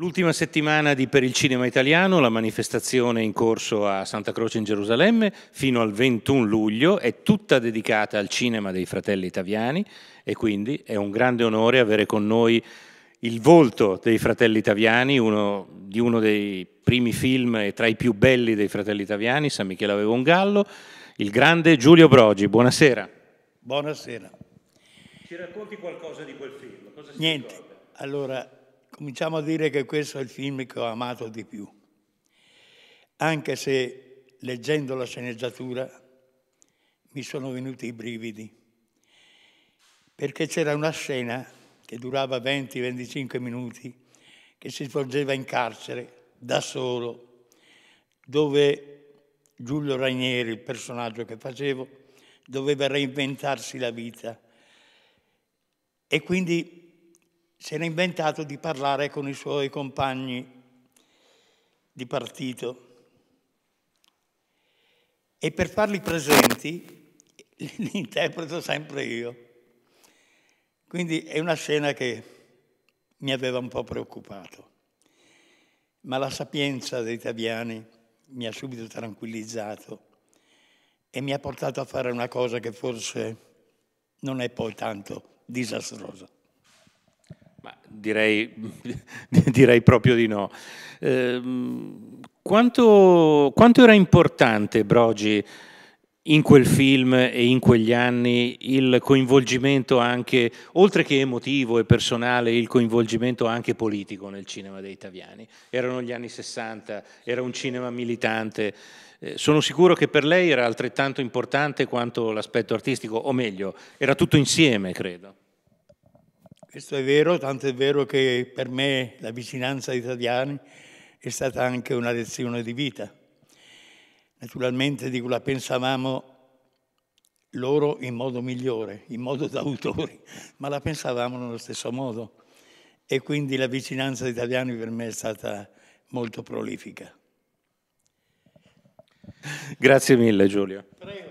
L'ultima settimana di Per il Cinema Italiano, la manifestazione in corso a Santa Croce in Gerusalemme fino al 21 luglio è tutta dedicata al cinema dei fratelli italiani e quindi è un grande onore avere con noi il volto dei fratelli italiani, uno, di uno dei primi film e tra i più belli dei fratelli italiani, San Michele aveva un gallo, il grande Giulio Brogi. Buonasera. Buonasera. Ci racconti qualcosa di quel film? Niente. Ricorda? Allora, cominciamo a dire che questo è il film che ho amato di più, anche se leggendo la sceneggiatura mi sono venuti i brividi, perché c'era una scena che durava 20-25 minuti, che si svolgeva in carcere, da solo, dove Giulio Ranieri, il personaggio che facevo, doveva reinventarsi la vita. E quindi si era inventato di parlare con i suoi compagni di partito e per farli presenti li interpreto sempre io. Quindi è una scena che mi aveva un po' preoccupato, ma la sapienza dei Taviani mi ha subito tranquillizzato e mi ha portato a fare una cosa che forse non è poi tanto disastrosa. Direi, direi, proprio di no. Ehm, quanto, quanto, era importante Brogi in quel film e in quegli anni il coinvolgimento anche, oltre che emotivo e personale, il coinvolgimento anche politico nel cinema dei Taviani? Erano gli anni 60, era un cinema militante. Eh, sono sicuro che per lei era altrettanto importante quanto l'aspetto artistico, o meglio, era tutto insieme, credo. Questo è vero, tanto è vero che per me la vicinanza ai italiani è stata anche una lezione di vita. Naturalmente dico, la pensavamo loro in modo migliore, in modo da autori, ma la pensavamo nello stesso modo. E quindi la vicinanza ai italiani per me è stata molto prolifica. Grazie mille Giulio. Prego.